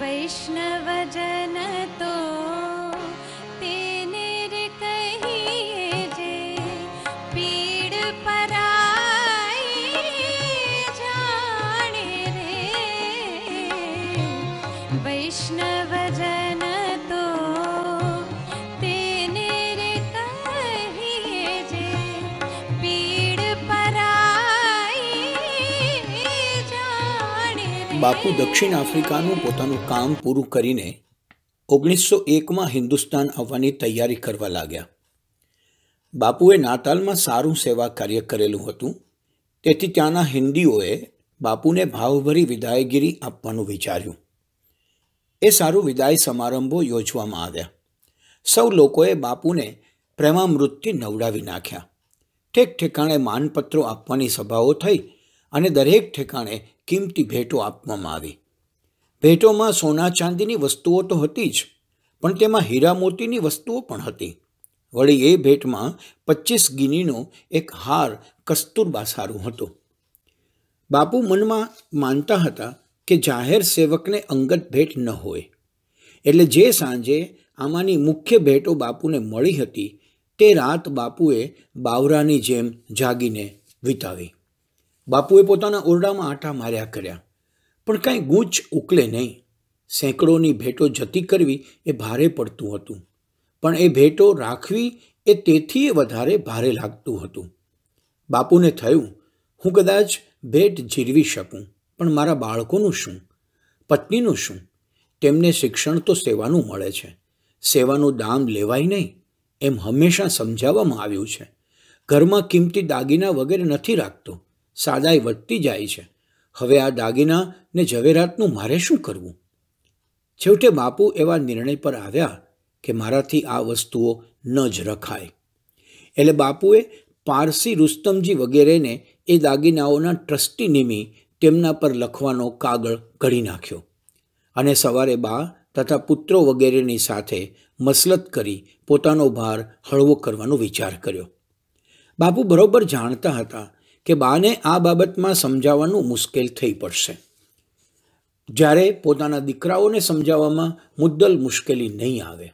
वैष्णवजनतो બાપુ દક્ષિણ આફ્રિકાનું પોતાનું કામ પૂરું કરીને ઓગણીસો એકમાં હિન્દુસ્તાન આવવાની તૈયારી કરવા લાગ્યા બાપુએ નાતાલમાં સારું સેવા કાર્ય કરેલું હતું તેથી ત્યાંના હિન્દીઓએ બાપુને ભાવભરી વિદાયગીરી આપવાનું વિચાર્યું એ સારું વિદાય સમારંભો યોજવામાં આવ્યા સૌ લોકોએ બાપુને પ્રેમામૃતથી નવડાવી નાખ્યા ઠેક ઠેકાણે માનપત્રો આપવાની સભાઓ થઈ અને દરેક ઠેકાણે કિંમતી ભેટો આપવામાં આવી ભેટોમાં સોના ચાંદીની વસ્તુઓ તો હતી જ પણ તેમાં હીરા મોતીની વસ્તુઓ પણ હતી વળી એ ભેટમાં પચીસ ગિનીનો એક હાર કસ્તુરબા સારું હતો બાપુ મનમાં માનતા હતા કે જાહેર સેવકને અંગત ભેટ ન હોય એટલે જે સાંજે આમાંની મુખ્ય ભેટો બાપુને મળી હતી તે રાત બાપુએ બાવરાની જેમ જાગીને વિતાવી બાપુએ પોતાના ઓરડામાં આંટા માર્યા કર્યા પણ કાંઈ ગૂંચ ઉકલે નહીં સેંકડોની ભેટો જતી કરવી એ ભારે પડતું હતું પણ એ ભેટો રાખવી એ તેથી વધારે ભારે લાગતું હતું બાપુને થયું હું કદાચ ભેટ જીરવી શકું પણ મારા બાળકોનું શું પત્નીનું શું તેમને શિક્ષણ તો સેવાનું મળે છે સેવાનું દામ લેવાય નહીં એમ હંમેશા સમજાવવામાં આવ્યું છે ઘરમાં કિંમતી દાગીના વગેરે નથી રાખતો સાદાઈ વધતી જાય છે હવે આ દાગીના ને ઝવેરાતનું મારે શું કરવું છેવટે બાપુ એવા નિર્ણય પર આવ્યા કે મારાથી આ વસ્તુઓ ન જ રખાય એટલે બાપુએ પારસી રુસ્તમજી વગેરેને એ દાગીનાઓના ટ્રસ્ટી નિમી તેમના પર લખવાનો કાગળ ઘડી નાખ્યો અને સવારે બા તથા પુત્રો વગેરેની સાથે મસલત કરી પોતાનો ભાર હળવો કરવાનો વિચાર કર્યો બાપુ બરોબર જાણતા હતા કે બાને આ બાબતમાં સમજાવવાનું મુશ્કેલ થઈ પડશે જ્યારે પોતાના દીકરાઓને સમજાવવામાં મુદ્દલ મુશ્કેલી નહીં આવે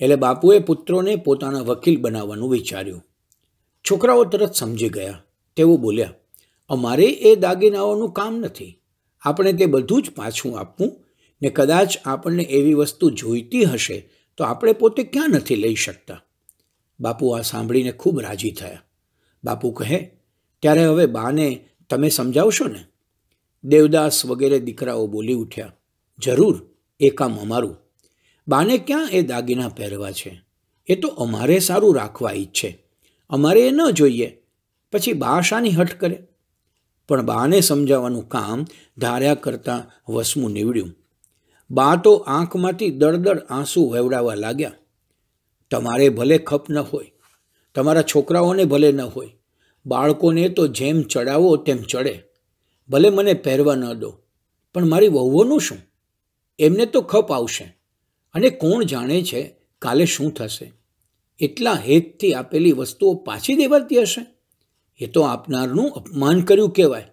એટલે બાપુએ પુત્રોને પોતાના વકીલ બનાવવાનું વિચાર્યું છોકરાઓ તરત સમજી ગયા તેઓ બોલ્યા અમારે એ દાગીનાઓનું કામ નથી આપણે તે બધું જ પાછું આપવું ને કદાચ આપણને એવી વસ્તુ જોઈતી હશે તો આપણે પોતે ક્યાં નથી લઈ શકતા બાપુ આ સાંભળીને ખૂબ રાજી થયા બાપુ કહે ત્યારે હવે બાને તમે સમજાવશો ને દેવદાસ વગેરે દીકરાઓ બોલી ઉઠ્યા જરૂર એ કામ અમારું બાને ક્યાં એ દાગીના પહેરવા છે એ તો અમારે સારું રાખવા ઈચ્છે અમારે એ ન જોઈએ પછી બા શાની હઠ કરે પણ બાને સમજાવવાનું કામ ધાર્યા કરતાં વસમું નીવડ્યું બા તો આંખમાંથી દળદળ આંસુ વહેવડાવવા લાગ્યા તમારે ભલે ખપ ન હોય તમારા છોકરાઓને ભલે ન હોય બાળકોને તો જેમ ચડાવો તેમ ચડે ભલે મને પહેરવા ન દો પણ મારી વહુઓનું શું એમને તો ખપ આવશે અને કોણ જાણે છે કાલે શું થશે એટલા હેતથી આપેલી વસ્તુઓ પાછી દેવાતી હશે એ તો આપનારનું અપમાન કર્યું કહેવાય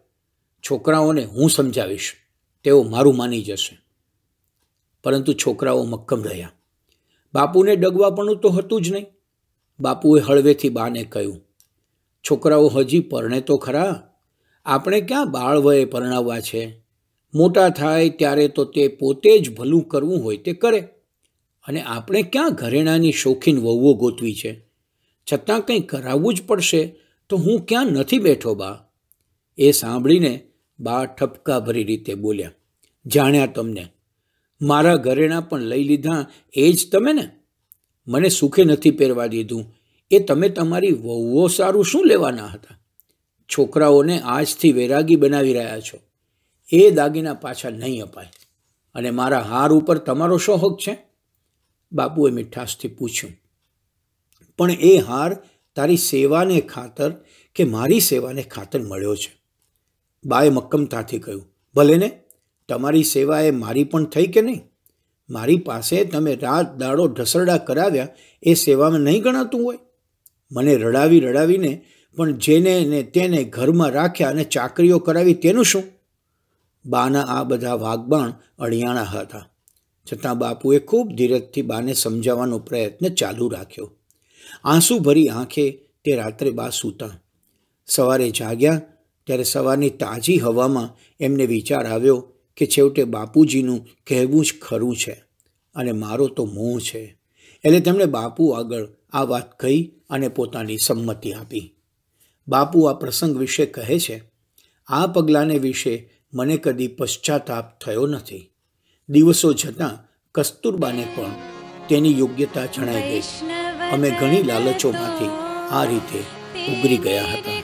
છોકરાઓને હું સમજાવીશ તેઓ મારું માની જશે પરંતુ છોકરાઓ મક્કમ રહ્યા બાપુને ડગવાપણું તો હતું જ નહીં બાપુએ હળવેથી બાને કહ્યું છોકરાઓ હજી પરણે તો ખરા આપણે ક્યાં બાળ વયે પરણાવવા છે મોટા થાય ત્યારે તો તે પોતે જ ભલું કરવું હોય તે કરે અને આપણે ક્યાં ઘરેણાની શોખીન વહુઓ ગોતવી છે છતાં કંઈ કરાવવું જ પડશે તો હું ક્યાં નથી બેઠો બા એ સાંભળીને બા ઠપકાભરી રીતે બોલ્યા જાણ્યા તમને મારા ઘરેણા પણ લઈ લીધા એ જ તમે ને મને સુખે નથી પહેરવા દીધું એ તમે તમારી વહુઓ સારું શું લેવાના હતા છોકરાઓને આજથી વૈરાગી બનાવી રહ્યા છો એ દાગીના પાછા નહીં અપાય અને મારા હાર ઉપર તમારો શો હક છે બાપુએ મીઠાસથી પૂછ્યું પણ એ હાર તારી સેવાને ખાતર કે મારી સેવાને ખાતર મળ્યો છે બાએ મક્કમતાથી કહ્યું ભલે ને તમારી સેવા એ મારી પણ થઈ કે નહીં મારી પાસે તમે રાત દાડો ઢસરડા કરાવ્યા એ સેવામાં નહીં ગણાતું હોય મને રડાવી રડાવીને પણ જેને ને તેને ઘરમાં રાખ્યા અને ચાકરીઓ કરાવી તેનું શું બાના આ બધા વાગબાણ અણિયાણા હતા છતાં બાપુએ ખૂબ ધીરજથી બાને સમજાવવાનો પ્રયત્ન ચાલુ રાખ્યો આંસુ ભરી આંખે તે રાત્રે બા સૂતા સવારે જાગ્યા ત્યારે સવારની તાજી હવામાં એમને વિચાર આવ્યો કે છેવટે બાપુજીનું કહેવું જ ખરું છે અને મારો તો મોં છે એટલે તેમણે બાપુ આગળ આ વાત કહી અને પોતાની સંમતિ આપી બાપુ આ પ્રસંગ વિશે કહે છે આ પગલાંને વિશે મને કદી પશ્ચાતાપ થયો નથી દિવસો જતાં કસ્તુરબાને પણ તેની યોગ્યતા જણાઈ ગઈ અમે ઘણી લાલચોમાંથી આ રીતે ઉગરી ગયા હતા